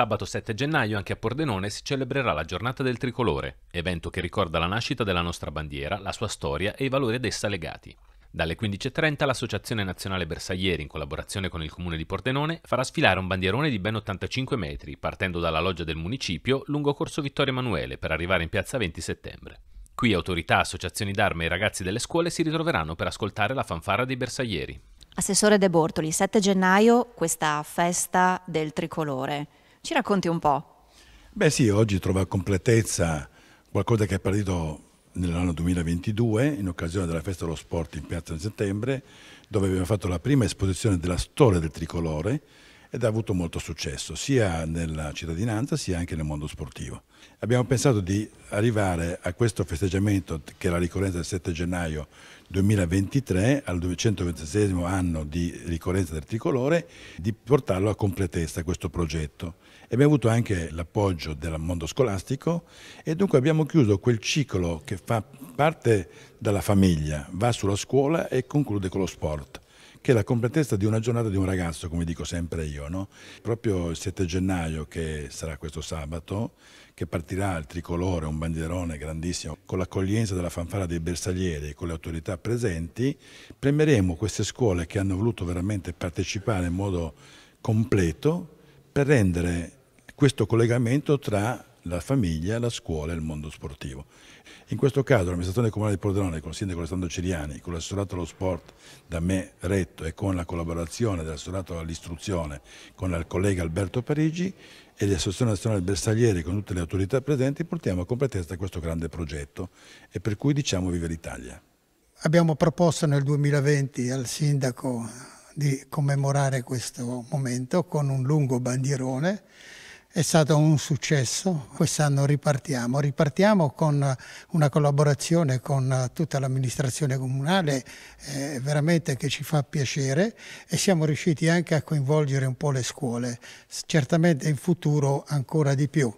Sabato 7 gennaio anche a Pordenone si celebrerà la giornata del tricolore, evento che ricorda la nascita della nostra bandiera, la sua storia e i valori ad essa legati. Dalle 15.30 l'Associazione Nazionale Bersaglieri, in collaborazione con il Comune di Pordenone, farà sfilare un bandierone di ben 85 metri, partendo dalla loggia del municipio lungo Corso Vittorio Emanuele per arrivare in piazza 20 settembre. Qui autorità, associazioni d'arme e ragazzi delle scuole si ritroveranno per ascoltare la fanfara dei bersaglieri. Assessore De Bortoli, 7 gennaio questa festa del tricolore ci racconti un po'? Beh sì, oggi trova completezza qualcosa che è partito nell'anno 2022 in occasione della festa dello sport in piazza di settembre dove abbiamo fatto la prima esposizione della storia del tricolore ed ha avuto molto successo sia nella cittadinanza sia anche nel mondo sportivo. Abbiamo pensato di arrivare a questo festeggiamento che è la ricorrenza del 7 gennaio 2023 al 226 anno di ricorrenza del tricolore di portarlo a completezza questo progetto. E abbiamo avuto anche l'appoggio del mondo scolastico e dunque abbiamo chiuso quel ciclo che fa parte dalla famiglia, va sulla scuola e conclude con lo sport che è la completezza di una giornata di un ragazzo, come dico sempre io. No? Proprio il 7 gennaio, che sarà questo sabato, che partirà il tricolore, un bandierone grandissimo, con l'accoglienza della fanfara dei bersaglieri e con le autorità presenti, premeremo queste scuole che hanno voluto veramente partecipare in modo completo per rendere questo collegamento tra la famiglia, la scuola e il mondo sportivo. In questo caso l'amministrazione comunale di Pordenone con il sindaco Alessandro Ciriani, con l'assessorato allo sport da me retto e con la collaborazione dell'assessorato all'istruzione con il collega Alberto Parigi e l'Associazione Nazionale Bersaglieri con tutte le autorità presenti portiamo a completezza questo grande progetto e per cui diciamo vive l'Italia. Abbiamo proposto nel 2020 al sindaco di commemorare questo momento con un lungo bandierone è stato un successo, quest'anno ripartiamo, ripartiamo con una collaborazione con tutta l'amministrazione comunale eh, veramente che ci fa piacere e siamo riusciti anche a coinvolgere un po' le scuole, certamente in futuro ancora di più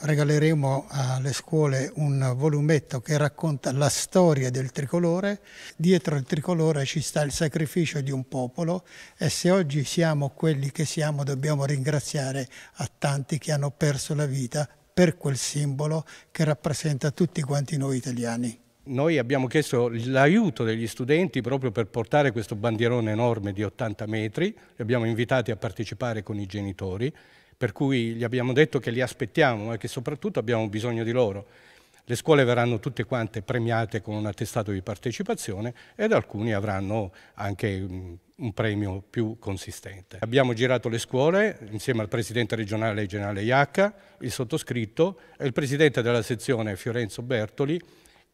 regaleremo alle scuole un volumetto che racconta la storia del tricolore. Dietro il tricolore ci sta il sacrificio di un popolo e se oggi siamo quelli che siamo dobbiamo ringraziare a tanti che hanno perso la vita per quel simbolo che rappresenta tutti quanti noi italiani. Noi abbiamo chiesto l'aiuto degli studenti proprio per portare questo bandierone enorme di 80 metri, li abbiamo invitati a partecipare con i genitori per cui gli abbiamo detto che li aspettiamo e che soprattutto abbiamo bisogno di loro. Le scuole verranno tutte quante premiate con un attestato di partecipazione ed alcuni avranno anche mm, un premio più consistente. Abbiamo girato le scuole insieme al presidente regionale generale Iacca, il sottoscritto e il presidente della sezione Fiorenzo Bertoli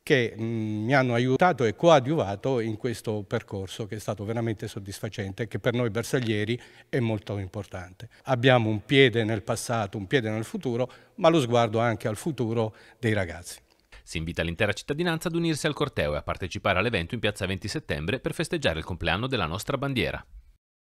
che mm, mi hanno aiutato e coadiuvato in questo percorso che è stato veramente soddisfacente e che per noi bersaglieri è molto importante. Abbiamo un piede nel passato, un piede nel futuro, ma lo sguardo anche al futuro dei ragazzi. Si invita l'intera cittadinanza ad unirsi al corteo e a partecipare all'evento in piazza 20 settembre per festeggiare il compleanno della nostra bandiera.